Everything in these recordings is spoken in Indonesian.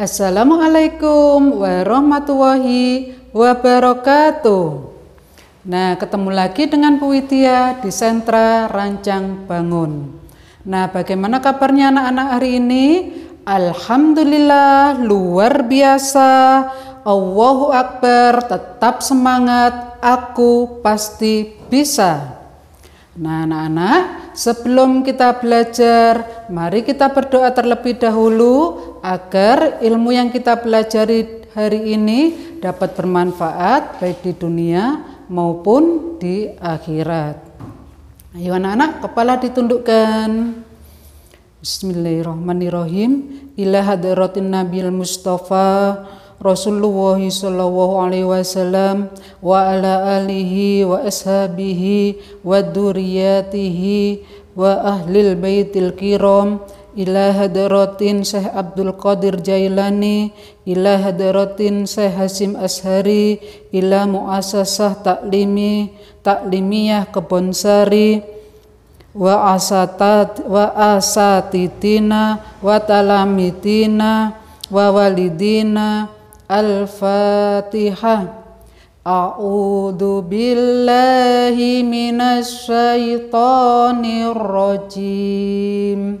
Assalamualaikum warahmatullahi wabarakatuh. Nah, ketemu lagi dengan Puitia di sentra Rancang Bangun. Nah, bagaimana kabarnya anak-anak hari ini? Alhamdulillah, luar biasa. Allahu Akbar, tetap semangat, aku pasti bisa. Nah, anak-anak, sebelum kita belajar, mari kita berdoa terlebih dahulu agar ilmu yang kita pelajari hari ini dapat bermanfaat baik di dunia maupun di akhirat. Ayo anak-anak, kepala ditundukkan. Bismillahirrahmanirrahim. Ila hadratin Nabil Mustafa Rasulullah sallallahu alaihi wasallam wa ala alihi wa ashabihi wa dzurriyyatihi wa ahlil baitil kiram ila hadratin Syekh Abdul Qadir Jailani ila hadratin Syekh Hasim Ashari ila muasasah taklimi taklimiyah Kebonsari wa asatat wa asatitina wa talamitina wa walidina al-fatihah A'udzu billahi minasy syaithanir rajim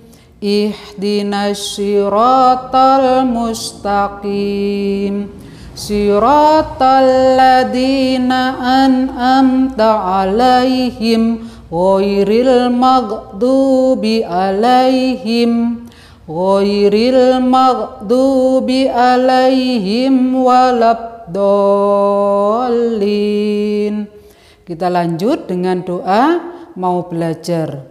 Ihdinas siratal mustaqim Siratal ladina an'amta alaihim Wairil maghdubi alaihim Wairil maghdubi alaihim walabdolin Kita lanjut dengan doa mau belajar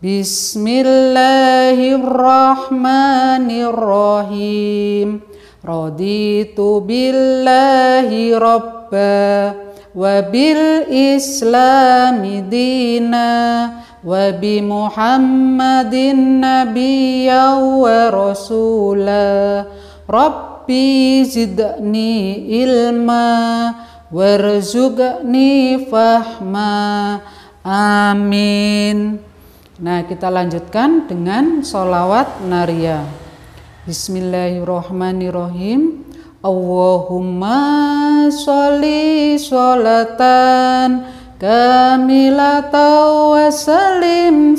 Bismillahirrahmanirrahim Raditu billahi rabba wa bil islami dina wa bi muhammadin nabiyya wa rasula rabbi zidni ilma warzuqni fahma amin Nah kita lanjutkan dengan sholawat naria. Bismillahirrahmanirrahim. Allahumma sholli sholatan kamilatau wa salaman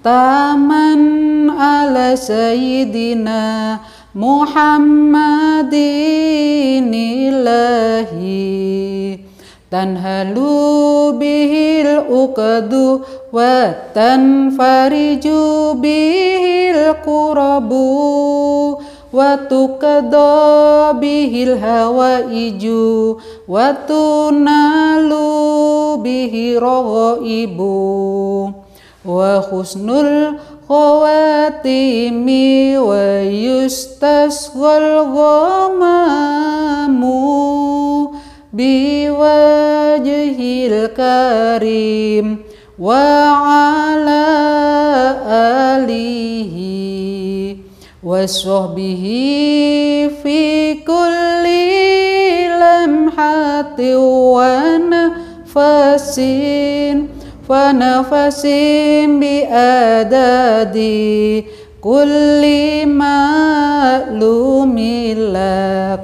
taman ala sayyidina Muhammadin ilahi. Dan halu bihil ukadu wa tanfariju bihil kurabu wa tuqadha bihil iju wa tunalu bihi raghaibu wa husnul khawatimi wa yustasghal ghamamu biwajhil karim wa ala alihi wa sahbihi fi kulli lamhati wa nafasin wa nafasin bi adadi kulli ma'lumilak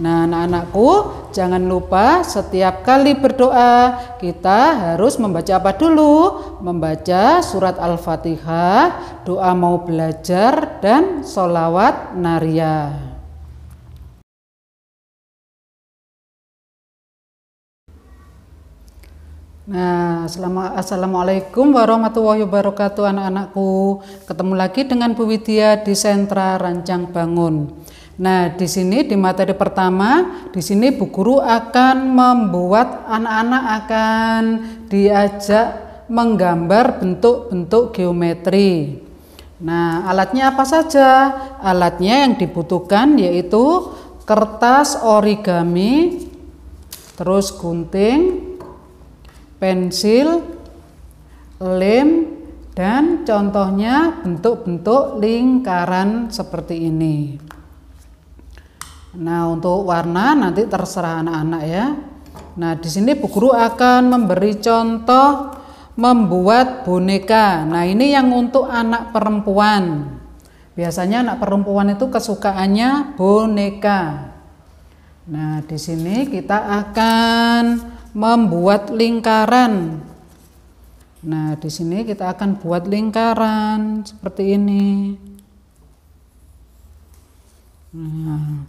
nah anak-anakku Jangan lupa setiap kali berdoa kita harus membaca apa dulu? Membaca surat Al-Fatihah, doa mau belajar, dan solawat naria. Nah, Assalamualaikum warahmatullahi wabarakatuh anak-anakku. Ketemu lagi dengan Bu Widya di sentra Rancang Bangun. Nah, di sini di materi pertama, di sini Bu Guru akan membuat anak-anak akan diajak menggambar bentuk-bentuk geometri. Nah, alatnya apa saja? Alatnya yang dibutuhkan yaitu kertas origami, terus gunting, pensil, lem, dan contohnya bentuk-bentuk lingkaran seperti ini. Nah, untuk warna nanti terserah anak-anak ya. Nah, di sini Bu Guru akan memberi contoh membuat boneka. Nah, ini yang untuk anak perempuan. Biasanya anak perempuan itu kesukaannya boneka. Nah, di sini kita akan membuat lingkaran. Nah, di sini kita akan buat lingkaran seperti ini. Nah,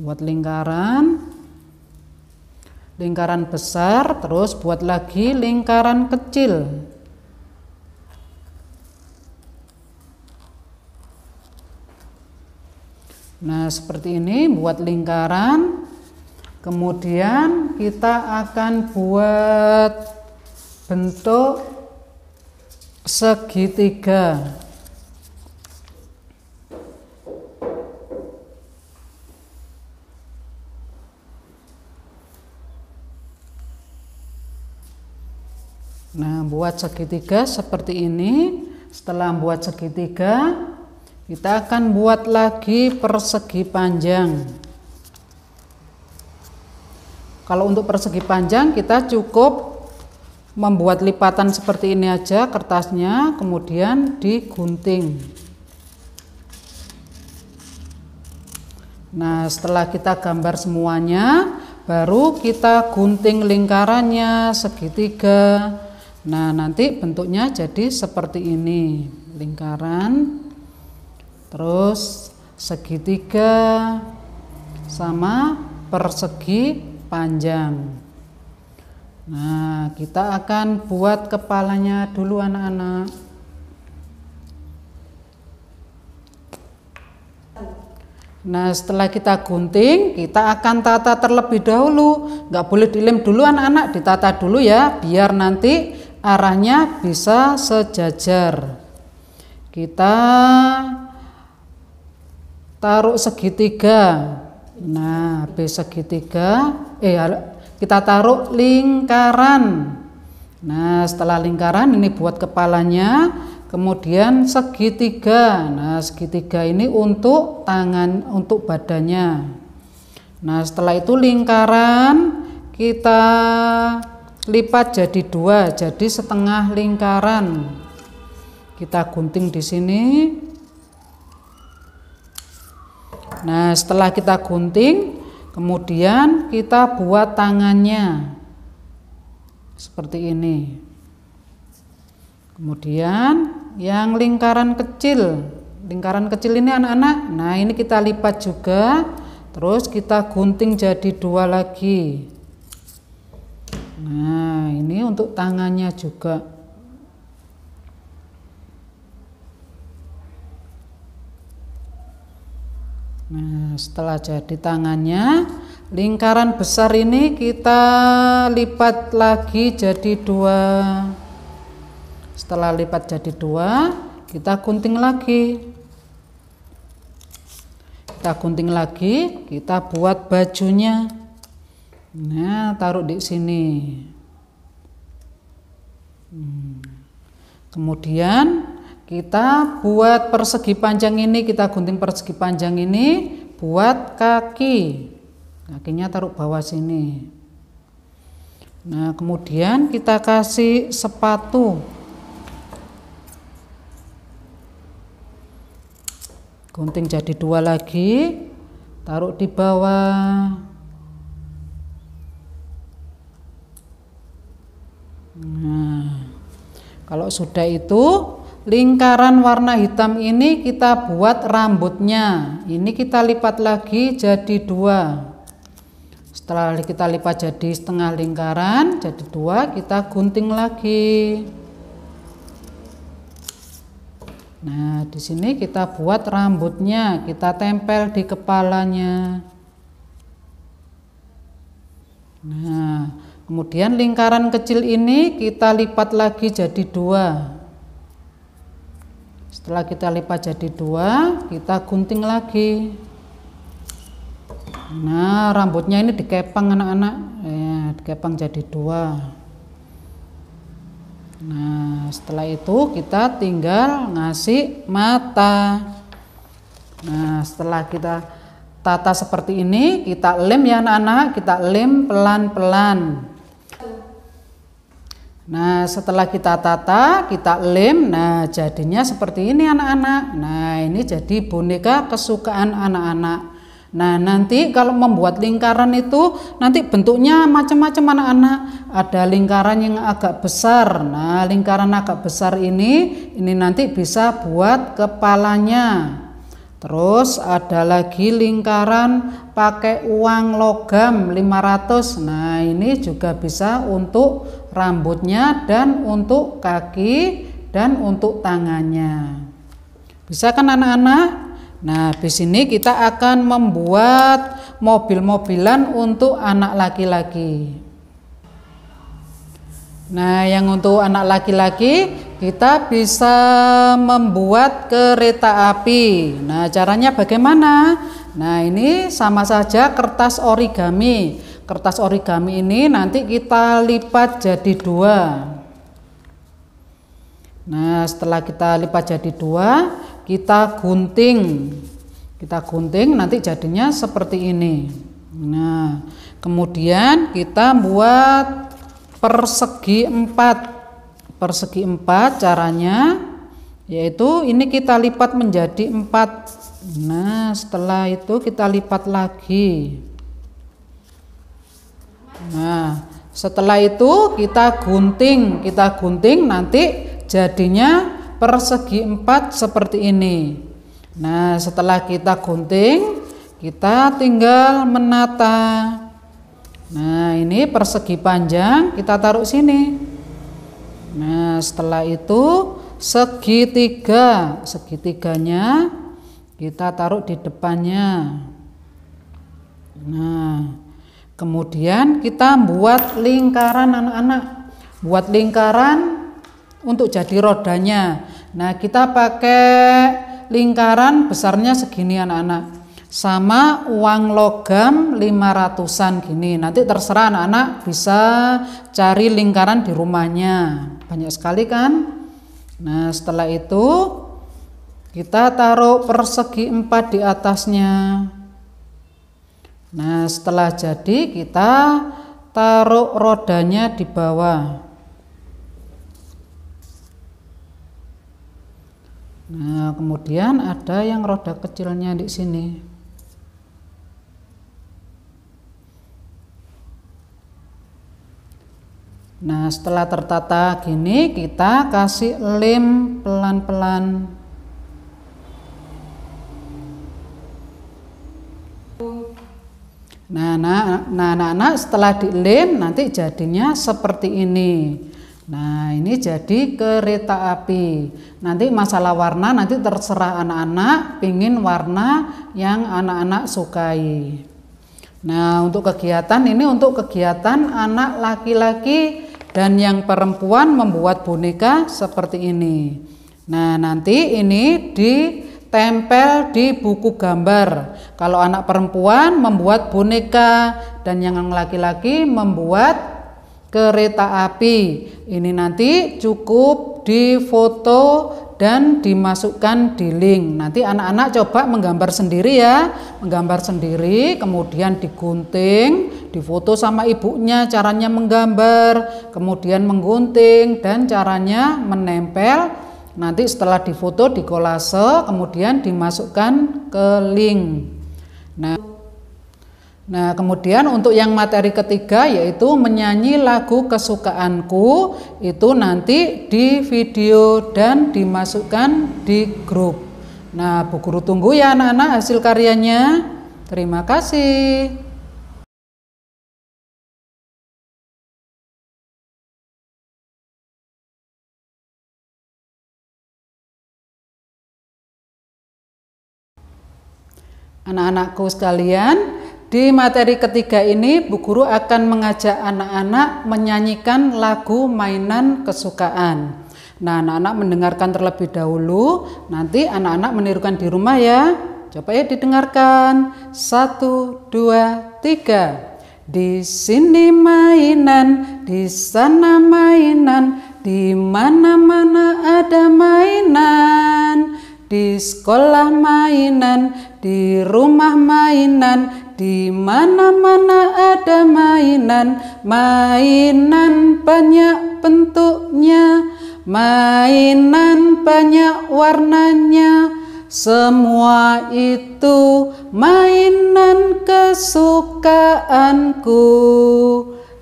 buat lingkaran lingkaran besar terus buat lagi lingkaran kecil Nah, seperti ini buat lingkaran. Kemudian kita akan buat bentuk segitiga. membuat segitiga seperti ini setelah membuat segitiga kita akan buat lagi persegi panjang kalau untuk persegi panjang kita cukup membuat lipatan seperti ini aja kertasnya kemudian digunting nah setelah kita gambar semuanya baru kita gunting lingkarannya segitiga Nah, nanti bentuknya jadi seperti ini. Lingkaran terus segitiga sama persegi panjang. Nah, kita akan buat kepalanya dulu anak-anak. Nah, setelah kita gunting, kita akan tata terlebih dahulu. Nggak boleh dilem dulu anak-anak, ditata dulu ya, biar nanti arahnya bisa sejajar. Kita taruh segitiga. Nah, B segitiga, eh kita taruh lingkaran. Nah, setelah lingkaran ini buat kepalanya, kemudian segitiga. Nah, segitiga ini untuk tangan untuk badannya. Nah, setelah itu lingkaran kita lipat jadi dua jadi setengah lingkaran kita gunting di sini nah setelah kita gunting kemudian kita buat tangannya seperti ini kemudian yang lingkaran kecil lingkaran kecil ini anak-anak nah ini kita lipat juga terus kita gunting jadi dua lagi Nah, ini untuk tangannya juga. Nah, setelah jadi tangannya, lingkaran besar ini kita lipat lagi jadi dua. Setelah lipat jadi dua, kita gunting lagi. Kita gunting lagi, kita buat bajunya. Nah, taruh di sini. Hmm. Kemudian kita buat persegi panjang ini, kita gunting persegi panjang ini buat kaki. Kakinya taruh bawah sini. Nah, kemudian kita kasih sepatu. Gunting jadi dua lagi, taruh di bawah. Nah, kalau sudah itu lingkaran warna hitam ini kita buat rambutnya. Ini kita lipat lagi jadi dua. Setelah kita lipat jadi setengah lingkaran, jadi dua, kita gunting lagi. Nah, di sini kita buat rambutnya, kita tempel di kepalanya. Nah, Kemudian lingkaran kecil ini kita lipat lagi jadi dua. Setelah kita lipat jadi dua, kita gunting lagi. Nah, rambutnya ini dikepang anak-anak, ya, dikepang jadi dua. Nah, setelah itu kita tinggal ngasih mata. Nah, setelah kita tata seperti ini, kita lem ya anak-anak, kita lem pelan-pelan. Nah, setelah kita tata, kita lem. Nah, jadinya seperti ini anak-anak. Nah, ini jadi boneka kesukaan anak-anak. Nah, nanti kalau membuat lingkaran itu nanti bentuknya macam-macam anak-anak. Ada lingkaran yang agak besar. Nah, lingkaran agak besar ini ini nanti bisa buat kepalanya. Terus ada lagi lingkaran pakai uang logam 500. Nah, ini juga bisa untuk rambutnya dan untuk kaki dan untuk tangannya. Bisa kan anak-anak? Nah, di sini kita akan membuat mobil-mobilan untuk anak laki-laki. Nah, yang untuk anak laki-laki kita bisa membuat kereta api. Nah, caranya bagaimana? Nah, ini sama saja kertas origami kertas origami ini nanti kita lipat jadi dua nah setelah kita lipat jadi dua kita gunting kita gunting nanti jadinya seperti ini nah kemudian kita buat persegi empat persegi empat caranya yaitu ini kita lipat menjadi empat nah setelah itu kita lipat lagi Nah, setelah itu kita gunting, kita gunting nanti jadinya persegi empat seperti ini. Nah, setelah kita gunting, kita tinggal menata. Nah, ini persegi panjang kita taruh sini. Nah, setelah itu segitiga, segitiganya kita taruh di depannya. Nah, Kemudian kita buat lingkaran anak-anak. Buat lingkaran untuk jadi rodanya. Nah, kita pakai lingkaran besarnya segini anak-anak. Sama uang logam 500-an gini. Nanti terserah anak-anak bisa cari lingkaran di rumahnya. Banyak sekali kan? Nah, setelah itu kita taruh persegi empat di atasnya. Nah, setelah jadi kita taruh rodanya di bawah. Nah, kemudian ada yang roda kecilnya di sini. Nah, setelah tertata gini, kita kasih lem pelan-pelan. Nah, nah, nah, nah, nah setelah dilem nanti jadinya seperti ini. Nah, ini jadi kereta api. Nanti masalah warna nanti terserah anak-anak pingin warna yang anak-anak sukai. Nah, untuk kegiatan ini untuk kegiatan anak laki-laki dan yang perempuan membuat boneka seperti ini. Nah, nanti ini di tempel di buku gambar. Kalau anak perempuan membuat boneka dan yang laki-laki membuat kereta api. Ini nanti cukup difoto dan dimasukkan di link. Nanti anak-anak coba menggambar sendiri ya, menggambar sendiri, kemudian digunting, difoto sama ibunya caranya menggambar, kemudian menggunting dan caranya menempel Nanti setelah difoto, di kolase, kemudian dimasukkan ke link. Nah, Nah, kemudian untuk yang materi ketiga yaitu menyanyi lagu kesukaanku itu nanti di video dan dimasukkan di grup. Nah, Bu Guru tunggu ya anak-anak hasil karyanya. Terima kasih. anak-anakku sekalian, di materi ketiga ini Bu Guru akan mengajak anak-anak menyanyikan lagu mainan kesukaan. Nah, anak-anak mendengarkan terlebih dahulu, nanti anak-anak menirukan di rumah ya. Coba ya didengarkan. Satu, dua, tiga. Di sini mainan, di sana mainan, di mana-mana ada mainan di sekolah mainan, di rumah mainan, di mana-mana ada mainan, mainan banyak bentuknya, mainan banyak warnanya. Semua itu mainan kesukaanku.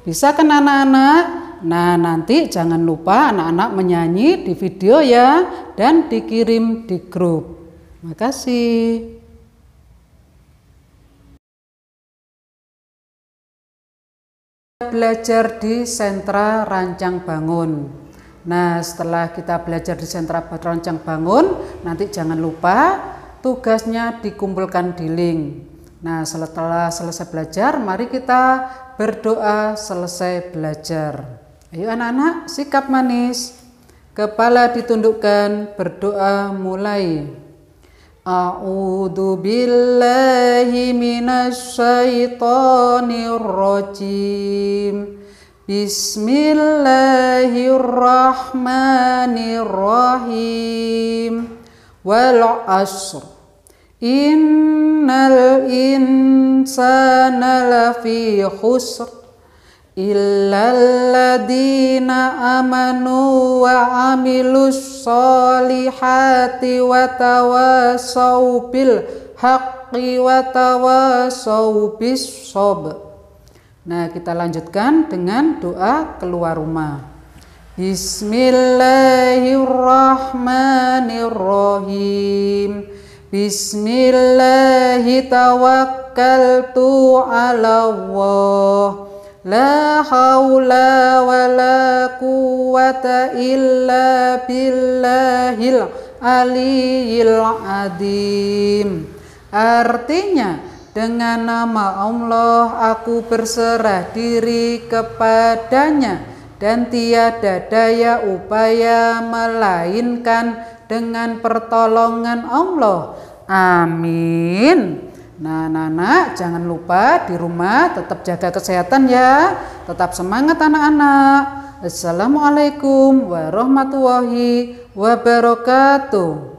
Bisa kan anak-anak? Nah, nanti jangan lupa anak-anak menyanyi di video ya dan dikirim di grup. Makasih. Belajar di sentra rancang bangun. Nah, setelah kita belajar di sentra rancang bangun, nanti jangan lupa tugasnya dikumpulkan di link. Nah, setelah selesai belajar, mari kita berdoa selesai belajar. Ayo anak-anak, sikap manis. Kepala ditundukkan, berdoa mulai. A'udzu billahi minasyaitonir syaithanir rajim. Bismillahirrahmanirrahim. Wal 'ashr. Innal insana lafi khusr illalladzina amanu wa amilus solihati wa tawasaw bil haqqi wa tawasaw bis Nah, kita lanjutkan dengan doa keluar rumah. Bismillahirrahmanirrahim. Bismillahirrahmanirrahim. Tawakkaltu La haula wa la quwata illa billahil aliyil adim. Artinya, dengan nama Allah aku berserah diri kepadanya dan tiada daya upaya melainkan dengan pertolongan Allah. Amin. Nah, anak-anak jangan lupa di rumah tetap jaga kesehatan ya. Tetap semangat anak-anak. Assalamualaikum warahmatullahi wabarakatuh.